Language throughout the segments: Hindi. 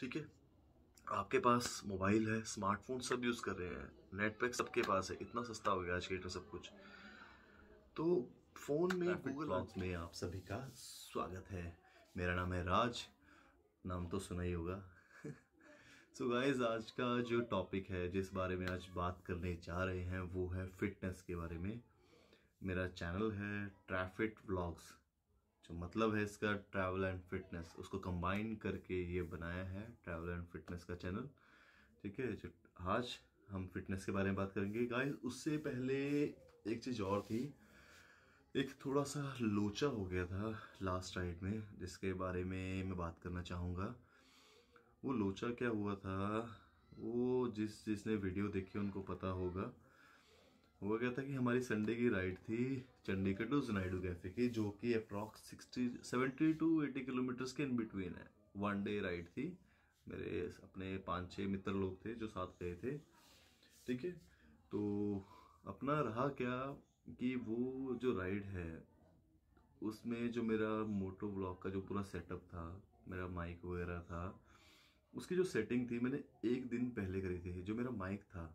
ठीक है आपके पास मोबाइल है स्मार्टफोन सब यूज़ कर रहे हैं नेटवर्क सबके पास है इतना सस्ता हो गया आज के डेट में सब कुछ तो फ़ोन में गूगल ऑप्स में आप सभी का स्वागत है मेरा नाम है राज नाम तो सुना ही होगा सो so गाइस आज का जो टॉपिक है जिस बारे में आज बात करने जा रहे हैं वो है फिटनेस के बारे में मेरा चैनल है ट्रैफिक व्लॉग्स जो मतलब है इसका ट्रैवल एंड फिटनेस उसको कंबाइन करके ये बनाया है ट्रैवल एंड फिटनेस का चैनल ठीक है जो आज हम फिटनेस के बारे में बात करेंगे गाइस उससे पहले एक चीज़ और थी एक थोड़ा सा लोचा हो गया था लास्ट राइड में जिसके बारे में मैं बात करना चाहूँगा वो लोचा क्या हुआ था वो जिस जिसने वीडियो देखी उनको पता होगा वो क्या था कि हमारी संडे की राइड थी चंडीगढ़ टू जनाइडू कैफे की जो कि approx sixty seventy to eighty kilometres के इन बिटवीन है वन डे राइड थी मेरे अपने पाँच छः मित्र लोग थे जो साथ गए थे ठीक है तो अपना रहा क्या कि वो जो राइड है उसमें जो मेरा मोटो ब्लॉक का जो पूरा सेटअप था मेरा माइक वगैरह था उसकी जो सेटिंग थी मैंने एक दिन पहले करी थी जो मेरा माइक था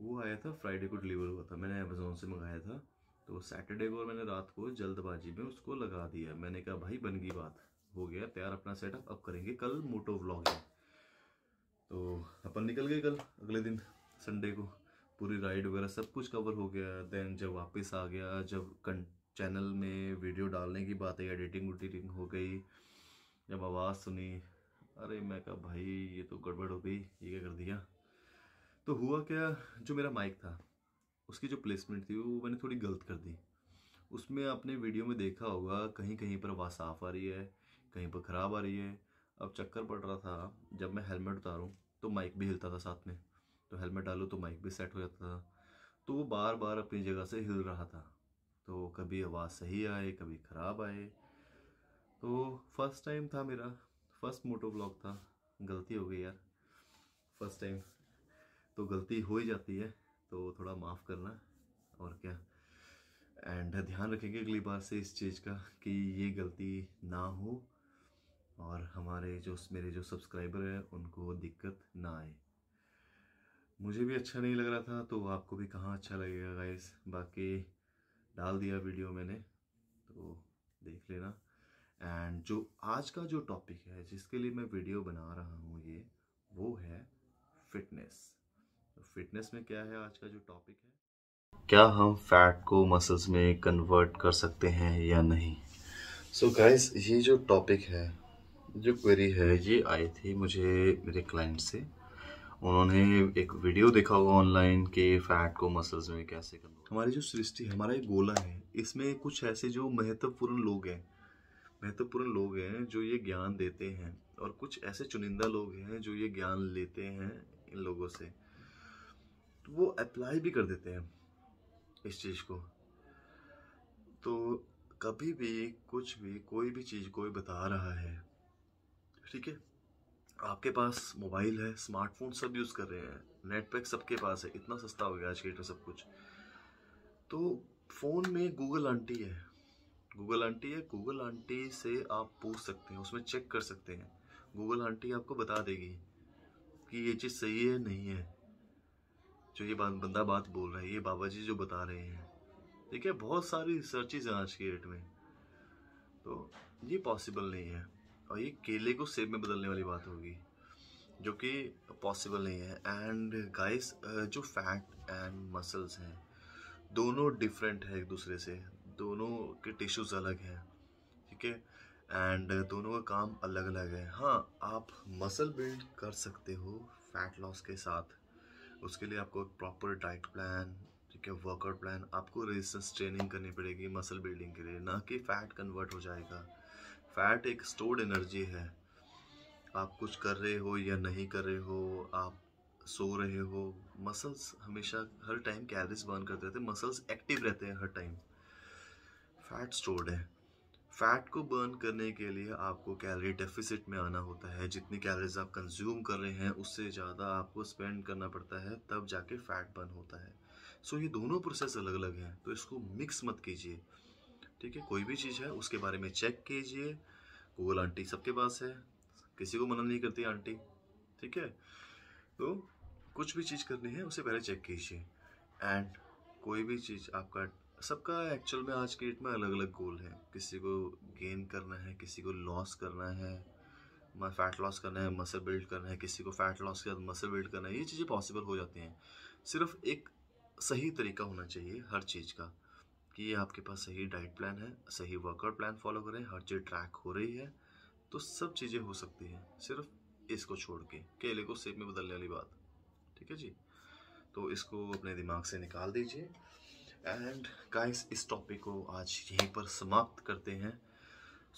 वो आया था फ्राइडे को डिलीवर हुआ था मैंने अमेजोन से मंगाया था तो सैटरडे को मैंने रात को जल्दबाजी में उसको लगा दिया मैंने कहा भाई बन गई बात हो गया तैयार अपना सेटअप अब करेंगे कल मोटो व्लॉगिंग तो अपन निकल गए कल अगले दिन संडे को पूरी राइड वगैरह सब कुछ कवर हो गया देन जब वापस आ गया जब कं चैनल में वीडियो डालने की बातें एडिटिंग उडिटिंग हो गई जब आवाज़ सुनी अरे मैं कहा भाई ये तो गड़बड़ हो गई ये क्या कर दिया तो हुआ क्या जो मेरा माइक था उसकी जो प्लेसमेंट थी वो मैंने थोड़ी गलत कर दी उसमें आपने वीडियो में देखा होगा कहीं कहीं पर आवाज़ साफ़ आ रही है कहीं पर ख़राब आ रही है अब चक्कर पड़ रहा था जब मैं हेलमेट उतारूँ तो माइक भी हिलता था साथ में तो हेलमेट डालो तो माइक भी सेट हो जाता था तो वो बार बार अपनी जगह से हिल रहा था तो कभी आवाज़ सही आए कभी ख़राब आए तो फर्स्ट टाइम था मेरा फर्स्ट मोटो ब्लॉग था गलती हो गई यार फर्स्ट टाइम तो गलती हो ही जाती है तो थोड़ा माफ़ करना और क्या एंड ध्यान रखेंगे अगली बार से इस चीज़ का कि ये गलती ना हो और हमारे जो मेरे जो सब्सक्राइबर हैं उनको दिक्कत ना आए मुझे भी अच्छा नहीं लग रहा था तो आपको भी कहाँ अच्छा लगेगा गाइस बाकी डाल दिया वीडियो मैंने तो देख लेना एंड जो आज का जो टॉपिक है जिसके लिए मैं वीडियो बना रहा हूँ ये वो है फिटनेस फिटनेस में क्या है आज का जो टॉपिक है क्या हम फैट को मसल्स में कन्वर्ट कर सकते हैं या नहीं सो so गाइस ये जो टॉपिक है जो क्वेरी है ये आई थी मुझे मेरे क्लाइंट से उन्होंने एक वीडियो देखा होगा ऑनलाइन कि फैट को मसल्स में कैसे कन्वर्ट हमारी जो सृष्टि है हमारा एक गोला है इसमें कुछ ऐसे जो महत्वपूर्ण लोग हैं महत्वपूर्ण लोग हैं जो ये ज्ञान देते हैं और कुछ ऐसे चुनिंदा लोग हैं जो ये ज्ञान लेते हैं इन लोगों से तो वो अप्लाई भी कर देते हैं इस चीज़ को तो कभी भी कुछ भी कोई भी चीज़ कोई बता रहा है ठीक है आपके पास मोबाइल है स्मार्टफोन सब यूज़ कर रहे हैं नेटवर्क सबके पास है इतना सस्ता हो गया आज के डेट में सब कुछ तो फ़ोन में गूगल आंटी है गूगल आंटी है गूगल आंटी से आप पूछ सकते हैं उसमें चेक कर सकते हैं गूगल आंटी आपको बता देगी कि ये चीज़ सही है नहीं है जो ये बंदा बात बोल रहा है ये बाबा जी जो बता रहे हैं ठीक है बहुत सारी रिसर्चेज हैं आज की डेट में तो ये पॉसिबल नहीं है और ये केले को सेब में बदलने वाली बात होगी जो कि पॉसिबल नहीं है एंड गाइस जो फैट एंड मसल्स हैं दोनों डिफरेंट है एक दूसरे से दोनों के टिश्यूज़ अलग हैं ठीक है एंड दोनों का काम अलग अलग है हाँ आप मसल बिल्ड कर सकते हो फैट लॉस के साथ उसके लिए आपको प्रॉपर डाइट प्लान ठीक है वर्कआउट प्लान आपको रेजिस्टेंस ट्रेनिंग करनी पड़ेगी मसल बिल्डिंग के लिए ना कि फैट कन्वर्ट हो जाएगा फैट एक स्टोर्ड एनर्जी है आप कुछ कर रहे हो या नहीं कर रहे हो आप सो रहे हो मसल्स हमेशा हर टाइम कैलरीज बर्न करते रहते मसल्स एक्टिव रहते हैं हर टाइम फैट स्टोर्ड है फैट को बर्न करने के लिए आपको कैलोरी डेफिसिट में आना होता है जितनी कैलोरीज आप कंज्यूम कर रहे हैं उससे ज़्यादा आपको स्पेंड करना पड़ता है तब जाके फैट बर्न होता है सो so, ये दोनों प्रोसेस अलग अलग हैं तो इसको मिक्स मत कीजिए ठीक है कोई भी चीज़ है उसके बारे में चेक कीजिए गूगल आंटी सबके पास है किसी को मना नहीं करती आंटी ठीक है तो कुछ भी चीज़ करनी है उसे पहले चेक कीजिए एंड कोई भी चीज़ आपका सबका एक्चुअल में आज के डेट में अलग अलग गोल है किसी को गेन करना है किसी को लॉस करना है फैट लॉस करना है मसल बिल्ड करना है किसी को फैट लॉस के बाद मसल बिल्ड करना है ये चीज़ें पॉसिबल हो जाती हैं सिर्फ एक सही तरीका होना चाहिए हर चीज़ का कि ये आपके पास सही डाइट प्लान है सही वर्कआउट प्लान फॉलो करें हर चीज़ ट्रैक हो रही है तो सब चीज़ें हो सकती हैं सिर्फ इसको छोड़ के केले को सेब में बदलने वाली बात ठीक है जी तो इसको अपने दिमाग से निकाल दीजिए एंड गाइस इस टॉपिक को आज यहीं पर समाप्त करते हैं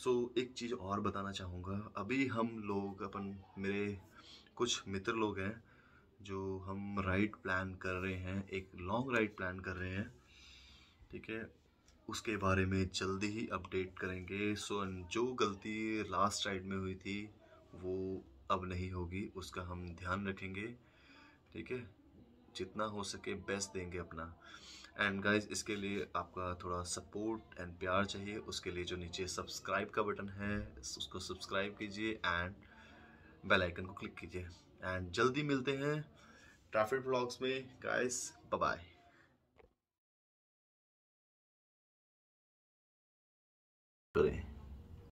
सो so, एक चीज़ और बताना चाहूँगा अभी हम लोग अपन मेरे कुछ मित्र लोग हैं जो हम राइड प्लान कर रहे हैं एक लॉन्ग राइड प्लान कर रहे हैं ठीक है उसके बारे में जल्दी ही अपडेट करेंगे सो so, जो गलती लास्ट राइड में हुई थी वो अब नहीं होगी उसका हम ध्यान रखेंगे ठीक है जितना हो सके बेस्ट देंगे अपना एंड गाइज इसके लिए आपका थोड़ा सपोर्ट एंड प्यार चाहिए उसके लिए जो नीचे सब्सक्राइब का बटन है उसको सब्सक्राइब कीजिए एंड बेल आइकन को क्लिक कीजिए एंड जल्दी मिलते हैं ट्रैफिक ब्लॉग्स में गाइस बाय करें